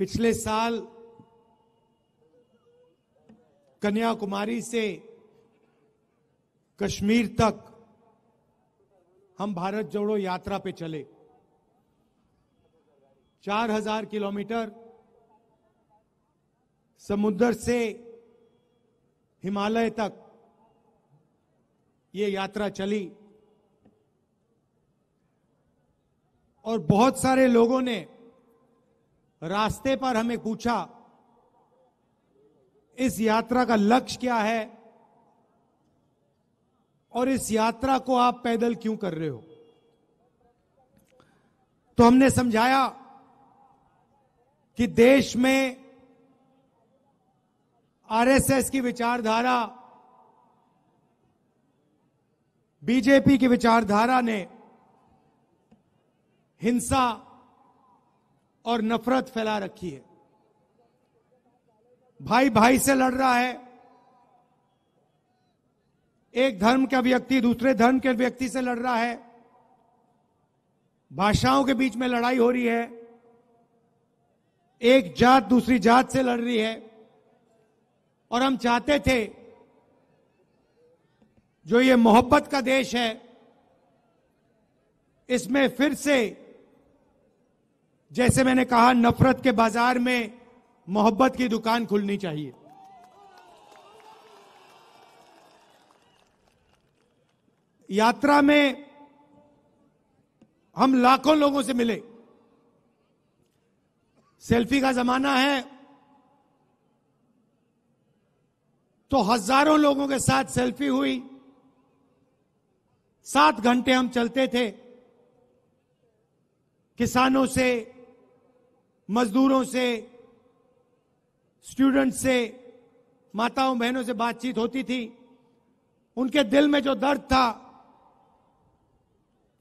पिछले साल कन्याकुमारी से कश्मीर तक हम भारत जोड़ो यात्रा पे चले 4000 किलोमीटर समुद्र से हिमालय तक ये यात्रा चली और बहुत सारे लोगों ने रास्ते पर हमें पूछा इस यात्रा का लक्ष्य क्या है और इस यात्रा को आप पैदल क्यों कर रहे हो तो हमने समझाया कि देश में आरएसएस की विचारधारा बीजेपी की विचारधारा ने हिंसा और नफरत फैला रखी है भाई भाई से लड़ रहा है एक धर्म का व्यक्ति दूसरे धर्म के व्यक्ति से लड़ रहा है भाषाओं के बीच में लड़ाई हो रही है एक जात दूसरी जात से लड़ रही है और हम चाहते थे जो ये मोहब्बत का देश है इसमें फिर से जैसे मैंने कहा नफरत के बाजार में मोहब्बत की दुकान खुलनी चाहिए यात्रा में हम लाखों लोगों से मिले सेल्फी का जमाना है तो हजारों लोगों के साथ सेल्फी हुई सात घंटे हम चलते थे किसानों से मजदूरों से स्टूडेंट से माताओं बहनों से बातचीत होती थी उनके दिल में जो दर्द था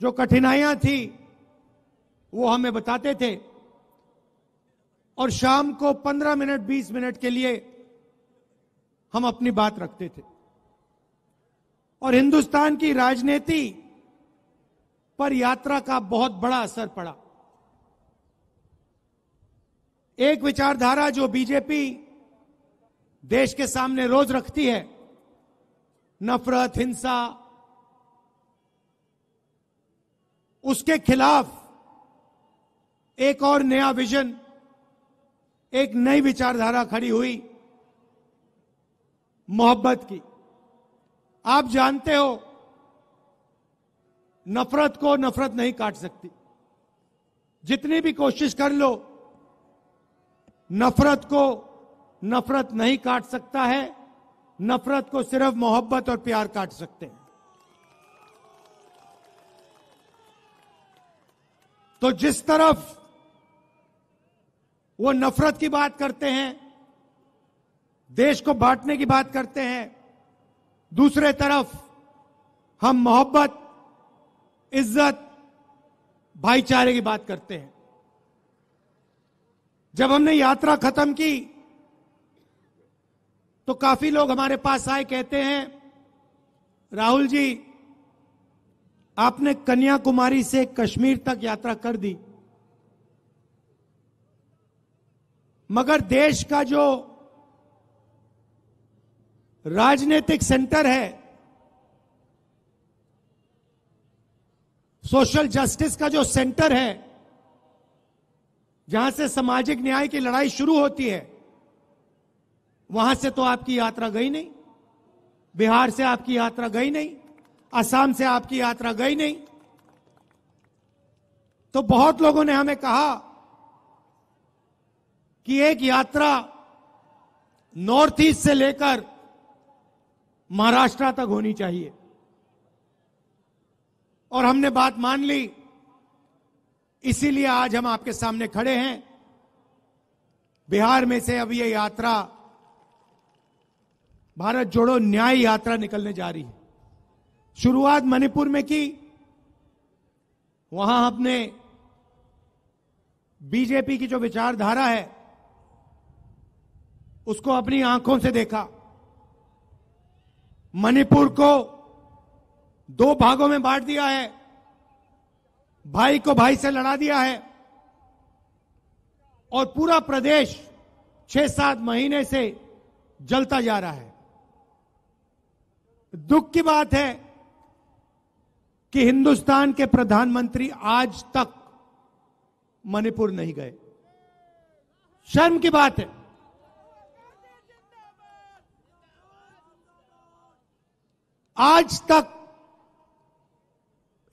जो कठिनाइयां थी वो हमें बताते थे और शाम को 15 मिनट 20 मिनट के लिए हम अपनी बात रखते थे और हिंदुस्तान की राजनीति पर यात्रा का बहुत बड़ा असर पड़ा एक विचारधारा जो बीजेपी देश के सामने रोज रखती है नफरत हिंसा उसके खिलाफ एक और नया विजन एक नई विचारधारा खड़ी हुई मोहब्बत की आप जानते हो नफरत को नफरत नहीं काट सकती जितनी भी कोशिश कर लो नफरत को नफरत नहीं काट सकता है नफरत को सिर्फ मोहब्बत और प्यार काट सकते हैं तो जिस तरफ वो नफरत की बात करते हैं देश को बांटने की बात करते हैं दूसरे तरफ हम मोहब्बत इज्जत भाईचारे की बात करते हैं जब हमने यात्रा खत्म की तो काफी लोग हमारे पास आए कहते हैं राहुल जी आपने कन्याकुमारी से कश्मीर तक यात्रा कर दी मगर देश का जो राजनीतिक सेंटर है सोशल जस्टिस का जो सेंटर है जहां से सामाजिक न्याय की लड़ाई शुरू होती है वहां से तो आपकी यात्रा गई नहीं बिहार से आपकी यात्रा गई नहीं असम से आपकी यात्रा गई नहीं तो बहुत लोगों ने हमें कहा कि एक यात्रा नॉर्थ ईस्ट से लेकर महाराष्ट्र तक होनी चाहिए और हमने बात मान ली इसीलिए आज हम आपके सामने खड़े हैं बिहार में से अब यह यात्रा भारत जोड़ो न्याय यात्रा निकलने जा रही है शुरुआत मणिपुर में की वहां हमने बीजेपी की जो विचारधारा है उसको अपनी आंखों से देखा मणिपुर को दो भागों में बांट दिया है भाई को भाई से लड़ा दिया है और पूरा प्रदेश छह सात महीने से जलता जा रहा है दुख की बात है कि हिंदुस्तान के प्रधानमंत्री आज तक मणिपुर नहीं गए शर्म की बात है आज तक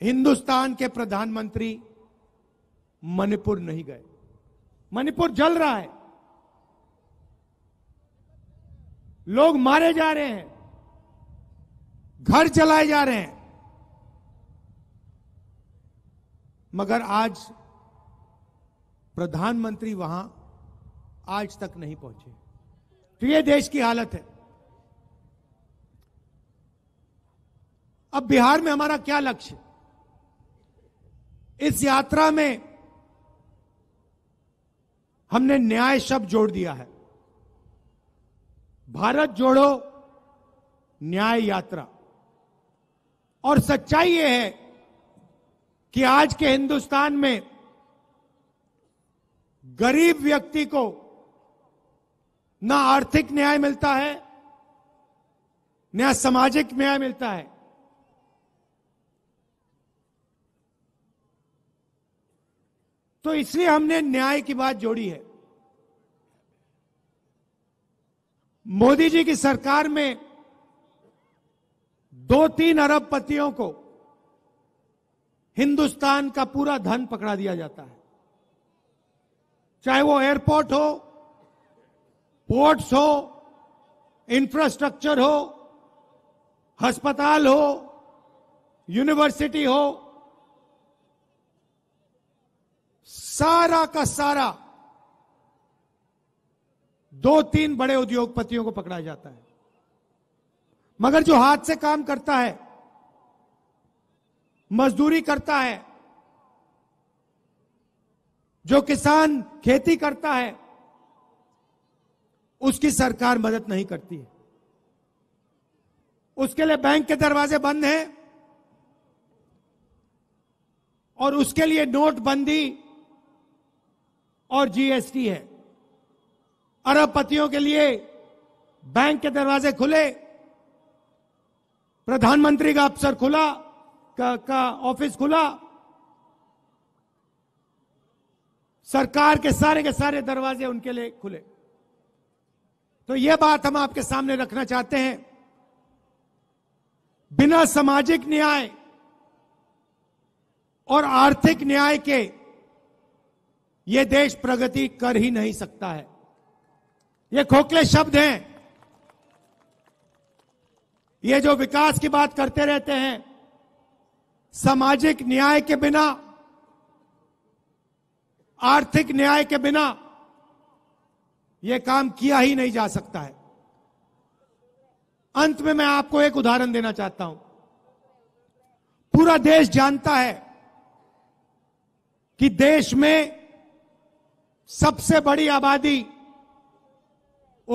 हिंदुस्तान के प्रधानमंत्री मणिपुर नहीं गए मणिपुर जल रहा है लोग मारे जा रहे हैं घर जलाए जा रहे हैं मगर आज प्रधानमंत्री वहां आज तक नहीं पहुंचे तो ये देश की हालत है अब बिहार में हमारा क्या लक्ष्य इस यात्रा में हमने न्याय शब्द जोड़ दिया है भारत जोड़ो न्याय यात्रा और सच्चाई यह है कि आज के हिंदुस्तान में गरीब व्यक्ति को ना आर्थिक न्याय मिलता है ना सामाजिक न्याय मिलता है तो इसलिए हमने न्याय की बात जोड़ी है मोदी जी की सरकार में दो तीन अरब पतियों को हिंदुस्तान का पूरा धन पकड़ा दिया जाता है चाहे वो एयरपोर्ट हो पोर्ट्स हो इंफ्रास्ट्रक्चर हो अस्पताल हो यूनिवर्सिटी हो सारा का सारा दो तीन बड़े उद्योगपतियों को पकड़ा जाता है मगर जो हाथ से काम करता है मजदूरी करता है जो किसान खेती करता है उसकी सरकार मदद नहीं करती है उसके लिए बैंक के दरवाजे बंद हैं और उसके लिए नोटबंदी और जीएसटी है अरबपतियों के लिए बैंक के दरवाजे खुले प्रधानमंत्री का अफसर खुला का, का ऑफिस खुला सरकार के सारे के सारे दरवाजे उनके लिए खुले तो यह बात हम आपके सामने रखना चाहते हैं बिना सामाजिक न्याय और आर्थिक न्याय के यह देश प्रगति कर ही नहीं सकता है यह खोखले शब्द हैं ये जो विकास की बात करते रहते हैं सामाजिक न्याय के बिना आर्थिक न्याय के बिना यह काम किया ही नहीं जा सकता है अंत में मैं आपको एक उदाहरण देना चाहता हूं पूरा देश जानता है कि देश में सबसे बड़ी आबादी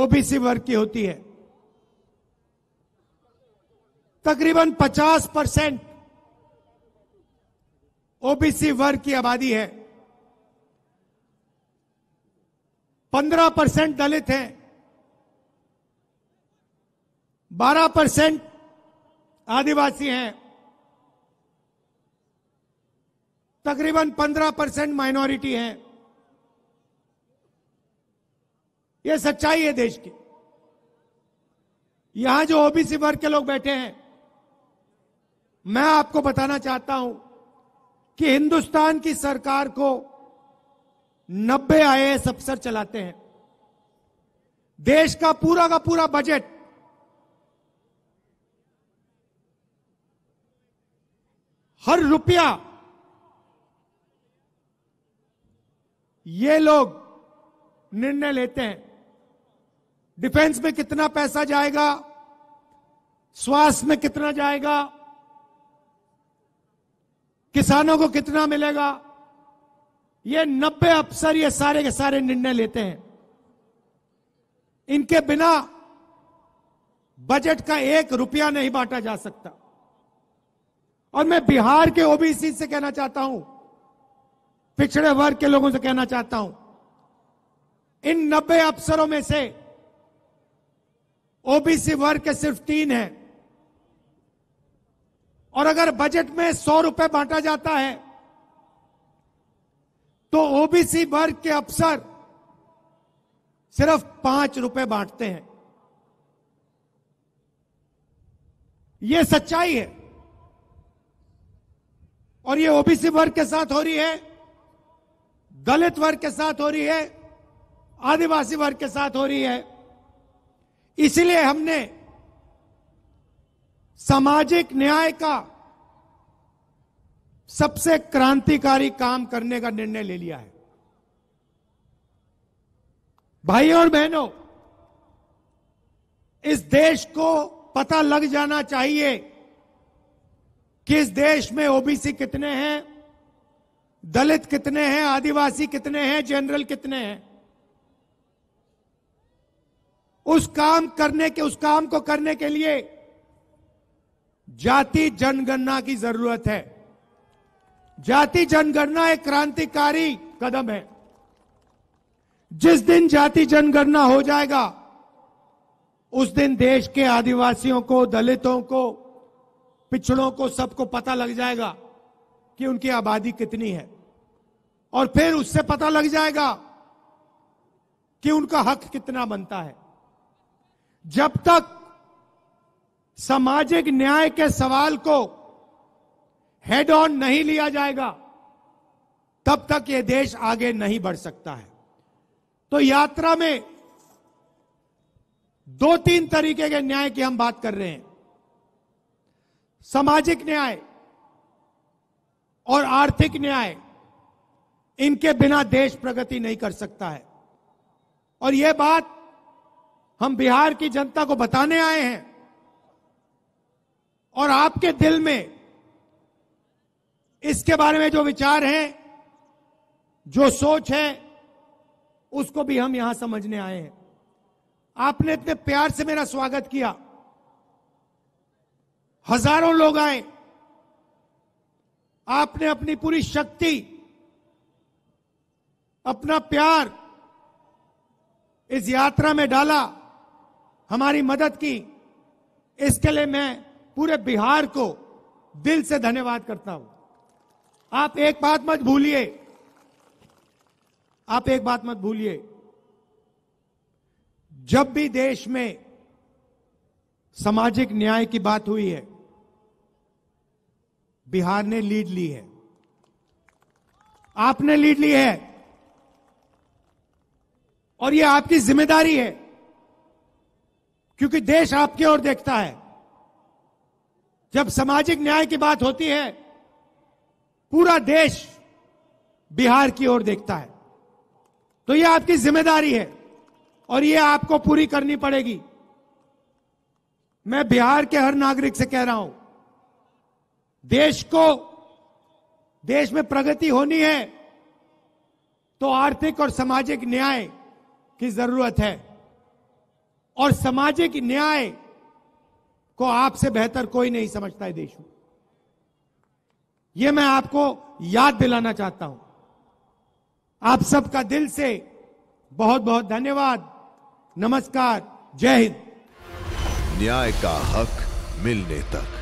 ओबीसी वर्ग की होती है तकरीबन 50 परसेंट ओबीसी वर्ग की आबादी है 15 परसेंट दलित हैं 12 परसेंट आदिवासी हैं तकरीबन 15 परसेंट माइनॉरिटी हैं ये सच्चाई है देश की यहां जो ओबीसी वर्ग के लोग बैठे हैं मैं आपको बताना चाहता हूं कि हिंदुस्तान की सरकार को 90 आईएएस अफसर चलाते हैं देश का पूरा का पूरा बजट हर रुपया ये लोग निर्णय लेते हैं डिफेंस में कितना पैसा जाएगा स्वास्थ्य में कितना जाएगा किसानों को कितना मिलेगा ये नब्बे अफसर ये सारे के सारे निर्णय लेते हैं इनके बिना बजट का एक रुपया नहीं बांटा जा सकता और मैं बिहार के ओबीसी से कहना चाहता हूं पिछड़े वर्ग के लोगों से कहना चाहता हूं इन नब्बे अफसरों में से ओबीसी वर्ग के सिर्फ तीन है और अगर बजट में सौ रुपए बांटा जाता है तो ओबीसी वर्ग के अफसर सिर्फ पांच रुपए बांटते हैं यह सच्चाई है और यह ओबीसी वर्ग के साथ हो रही है दलित वर्ग के साथ हो रही है आदिवासी वर्ग के साथ हो रही है इसलिए हमने सामाजिक न्याय का सबसे क्रांतिकारी काम करने का निर्णय ले लिया है भाइयों और बहनों इस देश को पता लग जाना चाहिए कि इस देश में ओबीसी कितने हैं दलित कितने हैं आदिवासी कितने हैं जनरल कितने हैं उस काम करने के उस काम को करने के लिए जाति जनगणना की जरूरत है जाति जनगणना एक क्रांतिकारी कदम है जिस दिन जाति जनगणना हो जाएगा उस दिन देश के आदिवासियों को दलितों को पिछड़ों को सबको पता लग जाएगा कि उनकी आबादी कितनी है और फिर उससे पता लग जाएगा कि उनका हक कितना बनता है जब तक सामाजिक न्याय के सवाल को हेड ऑन नहीं लिया जाएगा तब तक ये देश आगे नहीं बढ़ सकता है तो यात्रा में दो तीन तरीके के न्याय की हम बात कर रहे हैं सामाजिक न्याय और आर्थिक न्याय इनके बिना देश प्रगति नहीं कर सकता है और यह बात हम बिहार की जनता को बताने आए हैं और आपके दिल में इसके बारे में जो विचार है जो सोच है उसको भी हम यहां समझने आए हैं आपने इतने प्यार से मेरा स्वागत किया हजारों लोग आए आपने अपनी पूरी शक्ति अपना प्यार इस यात्रा में डाला हमारी मदद की इसके लिए मैं पूरे बिहार को दिल से धन्यवाद करता हूं आप एक बात मत भूलिए आप एक बात मत भूलिए जब भी देश में सामाजिक न्याय की बात हुई है बिहार ने लीड ली है आपने लीड ली है और यह आपकी जिम्मेदारी है क्योंकि देश आपकी ओर देखता है जब सामाजिक न्याय की बात होती है पूरा देश बिहार की ओर देखता है तो यह आपकी जिम्मेदारी है और यह आपको पूरी करनी पड़ेगी मैं बिहार के हर नागरिक से कह रहा हूं देश को देश में प्रगति होनी है तो आर्थिक और सामाजिक न्याय की जरूरत है और सामाजिक न्याय को आपसे बेहतर कोई नहीं समझता है देश में यह मैं आपको याद दिलाना चाहता हूं आप सबका दिल से बहुत बहुत धन्यवाद नमस्कार जय हिंद न्याय का हक मिलने तक